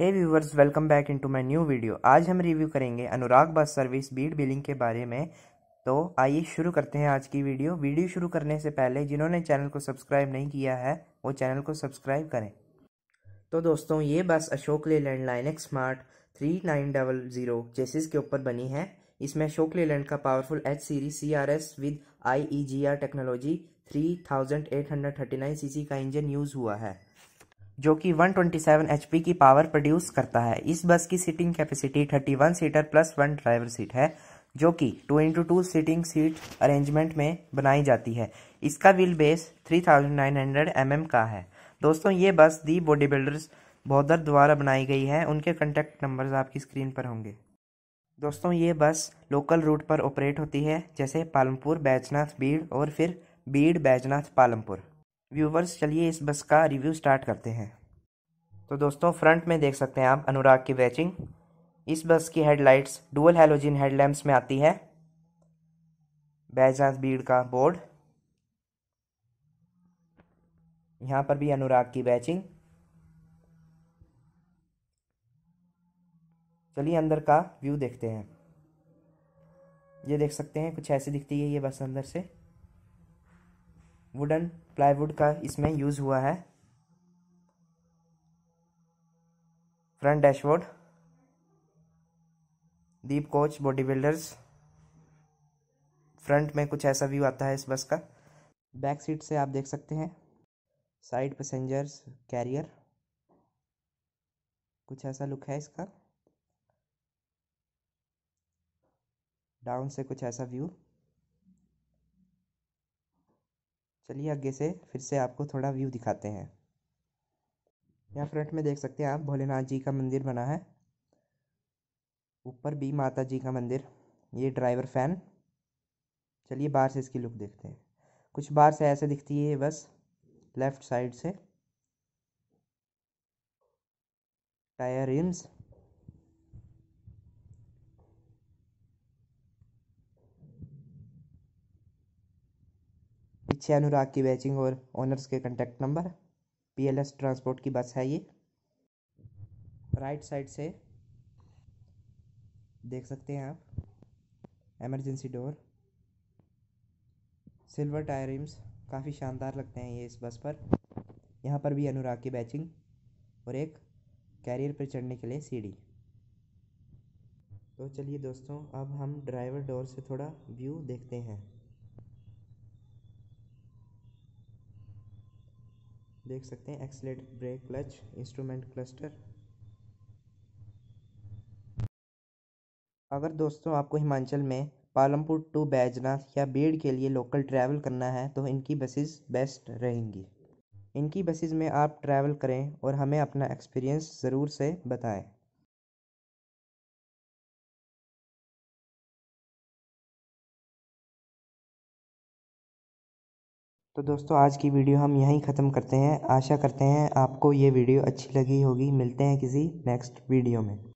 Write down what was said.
hey viewers welcome back into my new video आज हम review करेंगे अनुराग बस सर्विस बीड बिलिंग के बारे में तो आइए शुरू करते हैं आज की वीडियो वीडियो शुरू करने से पहले जिन्होंने चैनल को सब्सक्राइब नहीं किया है वो चैनल को सब्सक्राइब करें तो दोस्तों ये bus Ashok Leyland X smart three nine double zero chassis के ऊपर बनी है इसमें अशोक ले लैंड का powerful H series C R S with I E G R technology three thousand eight hundred thirty nine C C का engine use हुआ है जो कि 127 ट्वेंटी की पावर प्रोड्यूस करता है इस बस की seating capacity 31 seater plus one driver seat है जो कि two into two seating seat arrangement में बनाई जाती है इसका व्हील बेस 3900 mm का है दोस्तों ये बस दी बॉडी बिल्डर्स बोदर द्वारा बनाई गई है उनके कंटेक्ट नंबर आपकी स्क्रीन पर होंगे दोस्तों ये बस लोकल रूट पर ऑपरेट होती है जैसे पालमपुर बैजनाथ बीड़ और फिर बीड़ बैजनाथ पालमपुर व्यूवर्स चलिए इस बस का रिव्यू स्टार्ट करते हैं तो दोस्तों फ्रंट में देख सकते हैं आप अनुराग की बैचिंग इस बस की हेडलाइट्स डुअल हेलोजिन हेडलैम्प्स में आती है बैजांस भीड़ का बोर्ड यहाँ पर भी अनुराग की बैचिंग चलिए अंदर का व्यू देखते हैं ये देख सकते हैं कुछ ऐसे दिखती है ये बस अंदर से वुडन प्लाईवुड का इसमें यूज़ हुआ है front dashboard Deep coach body builders front में कुछ ऐसा व्यू आता है इस बस का बैक सीट से आप देख सकते हैं साइड पैसेंजर्स कैरियर कुछ ऐसा लुक है इसका डाउन से कुछ ऐसा व्यू चलिए आगे से फिर से आपको थोड़ा व्यू दिखाते हैं यहाँ फ्रंट में देख सकते हैं आप भोलेनाथ जी का मंदिर बना है ऊपर भी माता जी का मंदिर ये ड्राइवर फैन चलिए बाहर से इसकी लुक देखते हैं कुछ बाहर से ऐसे दिखती है बस लेफ्ट साइड से टायर रिम्स पीछे अनुराग की बैचिंग और ऑनर्स के कंटेक्ट नंबर पीएलएस ट्रांसपोर्ट की बस है ये राइट साइड से देख सकते हैं आप emergency door silver tyre rims काफ़ी शानदार लगते हैं ये इस बस पर यहाँ पर भी अनुराग की बैचिंग और एक कैरियर पर चढ़ने के लिए सीढ़ी तो चलिए दोस्तों अब हम ड्राइवर डोर से थोड़ा व्यू देखते हैं देख सकते हैं accelerator brake clutch instrument cluster अगर दोस्तों आपको हिमाचल में पालमपुर टू बैजनाथ या बीड़ के लिए लोकल ट्रैवल करना है तो इनकी बसेस बेस्ट रहेंगी इनकी बसेस में आप ट्रैवल करें और हमें अपना एक्सपीरियंस ज़रूर से बताएं तो दोस्तों आज की वीडियो हम यहीं ख़त्म करते हैं आशा करते हैं आपको ये वीडियो अच्छी लगी होगी मिलते हैं किसी नेक्स्ट वीडियो में